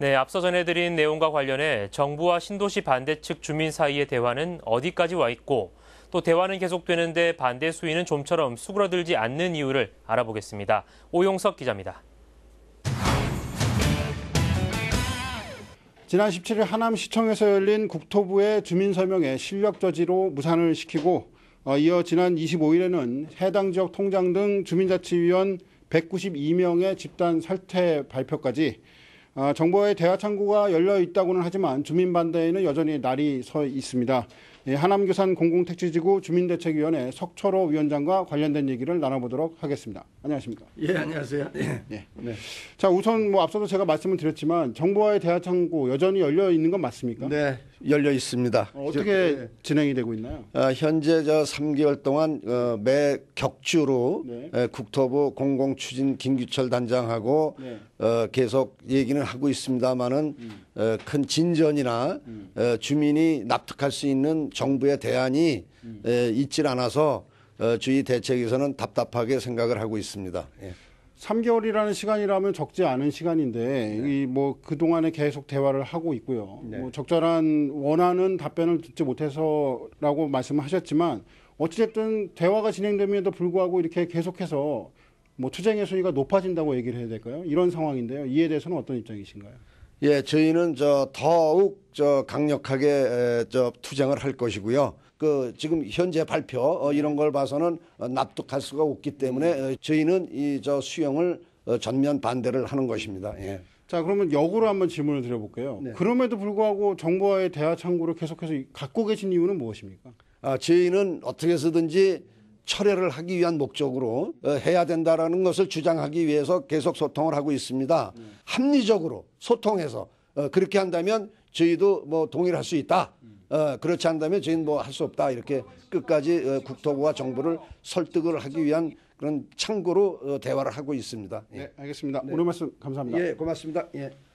네, 앞서 전해드린 내용과 관련해 정부와 신도시 반대 측 주민 사이의 대화는 어디까지 와 있고 또 대화는 계속되는데 반대 수위는 좀처럼 수그러들지 않는 이유를 알아보겠습니다. 오용석 기자입니다. 지난 17일 하남시청에서 열린 국토부의 주민설명에 실력 저지로 무산을 시키고 어, 이어 지난 25일에는 해당 지역 통장 등 주민자치위원 192명의 집단 살퇴 발표까지 아, 정부의 대화 창구가 열려 있다고는 하지만 주민 반대에는 여전히 날이 서 있습니다. 예, 하남교산 공공택지지구 주민대책위원회 석철호 위원장과 관련된 얘기를 나눠보도록 하겠습니다. 안녕하십니까? 예, 안녕하세요. 예. 예. 네. 자, 우선 뭐 앞서도 제가 말씀을 드렸지만 정부와의 대화 창구 여전히 열려 있는 건 맞습니까? 네, 열려 있습니다. 어, 어떻게 저, 예. 진행이 되고 있나요? 어, 현재 저 3개월 동안 어, 매 격주로 네. 에, 예, 국토부 공공추진 김규철 단장하고 네. 어, 계속 얘기는 하고 있습니다만은 음. 어, 큰 진전이나 음. 어, 주민이 납득할 수 있는 정부의 대안이 음. 에, 예, 있질 않아서 어, 주위 대책에서는 답답하게 생각을 하고 있습니다. 예. 삼개월이라는 시간이라면 적지 않은 시간인데 네. 이뭐 그동안에 계속 대화를 하고 있고요. 네. 뭐 적절한 원하는 답변을 듣지 못해서라고 말씀하셨지만 어찌됐든 대화가 진행됨에도 불구하고 이렇게 계속해서 뭐 투쟁의 수위가 높아진다고 얘기를 해야 될까요? 이런 상황인데요. 이에 대해서는 어떤 입장이신가요? 예, 저희는 저 더욱 저 강력하게 저 투쟁을 할 것이고요. 그 지금 현재 발표 어, 이런 걸 봐서는 어, 납득할 수가 없기 때문에 어, 저희는 이 저 수용을 전면 반대를 하는 것입니다. 예. 자 그러면 역으로 한번 질문을 드려볼게요. 네. 그럼에도 불구하고 정부와의 대화 창구를 계속해서 갖고 계신 이유는 무엇입니까? 아, 저희는 어떻게 해서든지 철회를 하기 위한 목적으로 어, 해야 된다라는 것을 주장하기 위해서 계속 소통을 하고 있습니다. 합리적으로 소통해서 어, 그렇게 한다면 저희도 뭐 동의할 수 있다. 어, 그렇지 않다면 저희는 뭐 할 수 없다. 이렇게 끝까지 국토부와 정부를 설득을 하기 위한 그런 창구로 대화를 하고 있습니다. 예. 네, 알겠습니다. 네. 오늘 말씀 감사합니다. 예, 고맙습니다. 예.